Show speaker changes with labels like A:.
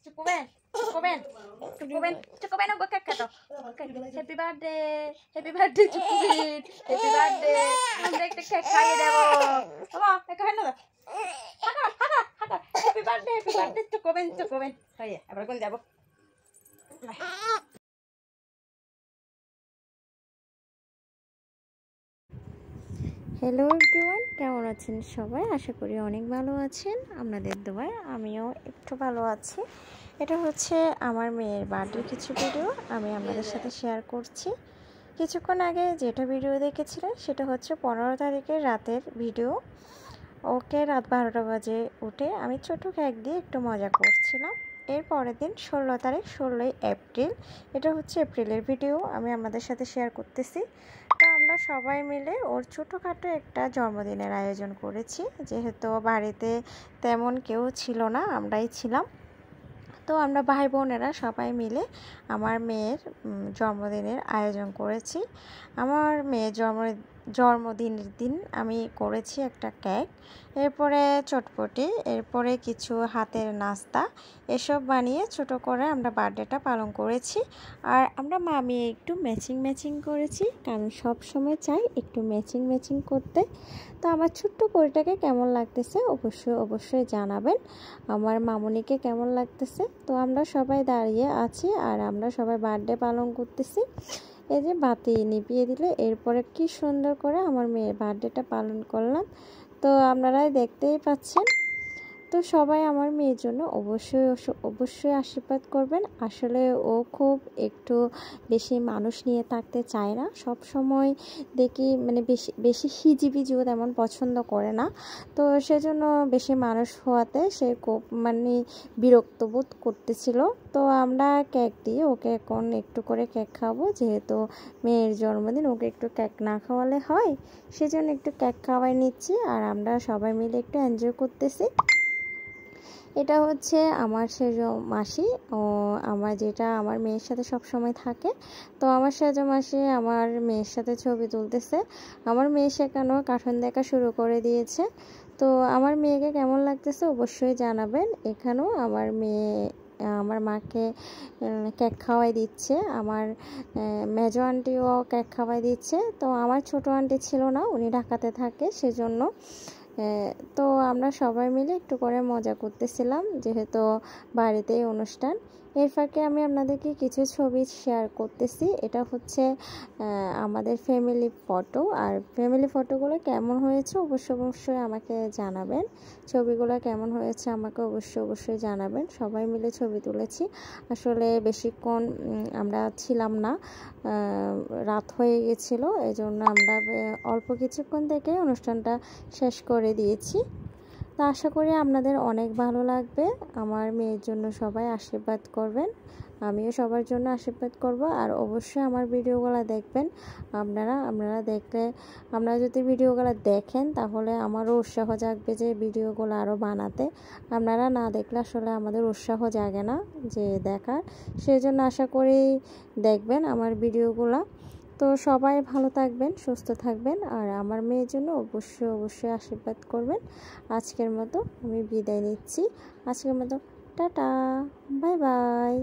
A: Cukup Ben. Cukup Ben. Cukup Ben. Cukup Ben aku kakak tau. Happy birthday. Happy birthday Cukup Ben. Happy birthday. আমরা একটা cake খাইয়ে দেবো বাবা একটা খাই না দাও হাকা হাকা হাকা হ্যাপি বার্থডে হ্যাপি বার্থডে চুকোবেন চুকোবেন হয়ে আবার কোন যাবো হ্যালো এভরিওয়ান কেমন আছেন সবাই আশা করি অনেক ভালো আছেন আপনাদের দোয়ায় আমিও একটু ভালো আছি এটা হচ্ছে আমার মেয়ের বার্থডে কিছু ভিডিও আমি আপনাদের সাথে শেয়ার করছি কিছুক্ষণ আগে যেটা ভিডিও দেখেছিলেন সেটা হচ্ছে পনেরো তারিখের রাতের ভিডিও ওকে রাত বারোটা বাজে উঠে আমি ছোটো ক্যাক দিয়ে একটু মজা করছিলাম এর পরের দিন ষোলো তারিখ ষোলোই এপ্রিল এটা হচ্ছে এপ্রিলের ভিডিও আমি আমাদের সাথে শেয়ার করতেছি তো আমরা সবাই মিলে ওর ছোটোখাটো একটা জন্মদিনের আয়োজন করেছি যেহেতু বাড়িতে তেমন কেউ ছিল না আমরাই ছিলাম তো আমরা ভাই বোনেরা সবাই মিলে আমার মেয়ের জন্মদিনের আয়োজন করেছি আমার মেয়ের জন্ম জন্মদিনের দিন আমি করেছি একটা কেক এরপরে চটপটি এরপরে কিছু হাতের নাস্তা এসব বানিয়ে ছোট করে আমরা বার্থডেটা পালন করেছি আর আমরা মামি একটু ম্যাচিং ম্যাচিং করেছি কারণ সব সময় চাই একটু ম্যাচিং ম্যাচিং করতে তো আমার ছোট্ট বইটাকে কেমন লাগতেছে অবশ্যই অবশ্যই জানাবেন আমার মামনিকে কেমন লাগতেছে তো আমরা সবাই দাঁড়িয়ে আছি আর আমরা সবাই বার্থডে পালন করতেছি এই যে বাতি নিপিয়ে দিলে এরপরে কি সুন্দর করে আমার মেয়ের বার্থডেটা পালন করলাম তো আপনারাই দেখতেই পাচ্ছেন তো সবাই আমার মেয়ের জন্য অবশ্যই অবশ্যই আশীর্বাদ করবেন আসলে ও খুব একটু বেশি মানুষ নিয়ে থাকতে চায় না সব সময় দেখি মানে বেশি বেশি হিজিবি জীবন তেমন পছন্দ করে না তো সেজন্য বেশি মানুষ হওয়াতে সে খুব মানে বিরক্ত বোধ করতেছিল তো আমরা কেক দিয়ে ওকে এখন একটু করে কেক খাবো যেহেতু মেয়ের জন্মদিন ওকে একটু কেক না খাওয়ালে হয় সেজন্য একটু কেক খাওয়াই নিচ্ছি আর আমরা সবাই মিলে একটু এনজয় করতেছি এটা হচ্ছে আমার সেজ মাসি ও আমার যেটা আমার মেয়ের সাথে সব সময় থাকে তো আমার সেজ মাসি আমার মেয়ের সাথে ছবি তুলতেছে আমার মেয়ে শেখানো কার্টুন দেখা শুরু করে দিয়েছে তো আমার মেয়েকে কেমন লাগতেছে অবশ্যই জানাবেন এখানেও আমার মেয়ে আমার মাকে কেক খাওয়াই দিচ্ছে আমার মেজো আন্টিও কেক খাওয়াই দিচ্ছে তো আমার ছোট আন্টি ছিল না উনি ঢাকাতে থাকে সেজন্য তো আমরা সবাই মিলে একটু করে মজা করতেছিলাম যেহেতু বাড়িতেই অনুষ্ঠান এর ফাঁকে আমি আপনাদেরকে কিছু ছবি শেয়ার করতেছি এটা হচ্ছে আমাদের ফ্যামিলি ফটো আর ফ্যামিলি ফটোগুলো কেমন হয়েছে অবশ্য অবশ্যই আমাকে জানাবেন ছবিগুলো কেমন হয়েছে আমাকে অবশ্যই অবশ্যই জানাবেন সবাই মিলে ছবি তুলেছি আসলে বেশিক্ষণ আমরা ছিলাম না রাত হয়ে গেছিলো এই জন্য আমরা অল্প কিছুক্ষণ থেকে অনুষ্ঠানটা শেষ করে দিয়েছি তা আশা করি আপনাদের অনেক ভালো লাগবে আমার মেয়ের জন্য সবাই আশীর্বাদ করবেন আমিও সবার জন্য আশীর্বাদ করব আর অবশ্যই আমার ভিডিওগুলো দেখবেন আপনারা আপনারা দেখলে আপনারা যদি ভিডিওগুলো দেখেন তাহলে আমারও উৎসাহ জাগবে যে ভিডিওগুলো আরও বানাতে আপনারা না দেখলে আসলে আমাদের উৎসাহ জাগে না যে দেখার সেই জন্য আশা করি দেখবেন আমার ভিডিওগুলো তো সবাই ভালো থাকবেন সুস্থ থাকবেন আর আমার মেয়ের জন্য অবশ্যই অবশ্যই আশীর্বাদ করবেন আজকের মতো আমি বিদায় নিচ্ছি আজকের মতো টাটা বাই বাই